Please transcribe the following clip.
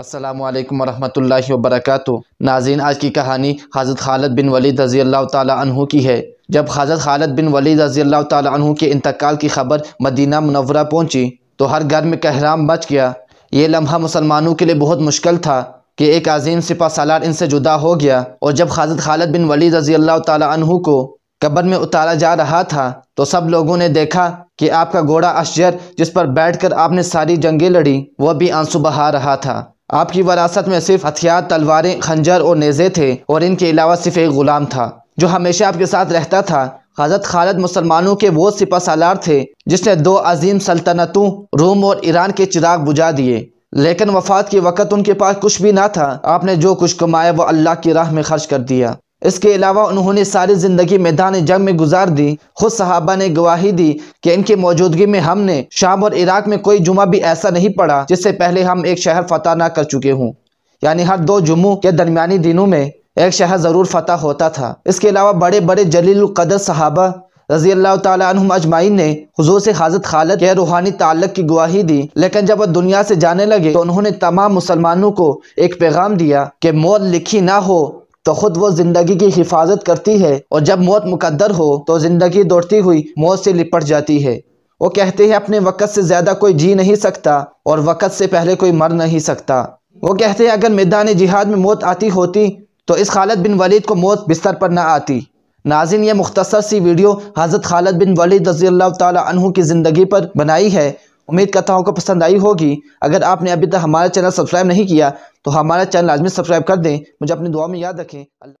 असलम वरहमल वबरक नाजीन आज की कहानी हज़रत खालद बिन वलीद रज़ी अल्लाह की है जब हज़रत खालद बिन वलीद रज़ी अल्लाह के इंतकाल की खबर मदीना मुनवरा पहुंची तो हर घर में कहराम बच गया ये लम्हा मुसलमानों के लिए बहुत मुश्किल था कि एक अजीम सिपा सालार इनसे जुदा हो गया और जब हज़रत खालद बिन वलीद रज़ी अल्लाह तु को कब्र में उतारा जा रहा था तो सब लोगों ने देखा कि आपका घोड़ा अशजर जिस पर बैठकर आपने सारी जंगें लड़ी वह भी आंसू बहा रहा था आपकी वरासत में सिर्फ हथियार तलवारें खंजर और नेज़े थे और इनके अलावा सिर्फ एक ग़ुलाम था जो हमेशा आपके साथ रहता था हज़रत खालद मुसलमानों के वो सिपा सालार थे जिसने दो अजीम सल्तनतों रोम और ईरान के चिराग बुझा दिए लेकिन वफात के वक़्त उनके पास कुछ भी ना था आपने जो कुछ कमाया वो अल्लाह की राह में खर्च कर दिया इसके अलावा उन्होंने सारी ज़िंदगी मैदान जंग में गुजार दी खुद सहाबा ने गवाही दी कि इनकी मौजूदगी में हमने शाम और इराक में कोई जुमा भी ऐसा नहीं पड़ा जिससे पहले हम एक शहर फतह ना कर चुके हों यानी हर दो जुमों के दरमियानी दिनों में एक शहर ज़रूर फतह होता था इसके अलावा बड़े बड़े जलील कदर सहाबा रजी अल्लाह तुम अजमाइन ने हजूर से हाजत खालत के रूहानी ताल्लक की गवाही दी लेकिन जब वह दुनिया से जाने लगे तो उन्होंने तमाम मुसलमानों को एक पैगाम दिया कि मौत लिखी ना हो तो खुद वो जिंदगी की हिफाजत करती है और जब मौत मुकद्दर हो तो ज़िंदगी दौड़ती हुई मौत से लिपट जाती है वो कहते हैं अपने वक़्त से ज़्यादा कोई जी नहीं सकता और वक़्त से पहले कोई मर नहीं सकता वो कहते हैं अगर मैदान जिहाद में मौत आती होती तो इस खालद बिन वलीद को मौत बिस्तर पर ना आती नाजिन ये मुख्तसर सी वीडियो हज़रत खालद बिन वलीद रज़ी अल्लाह की ज़िंदगी पर बनाई है उम्मीद करता हूँ आपको पसंद आई होगी अगर आपने अभी तक हमारा चैनल सब्सक्राइब नहीं किया तो हमारा चैनल आज में सब्सक्राइब कर दें मुझे अपनी दुआ में याद रखें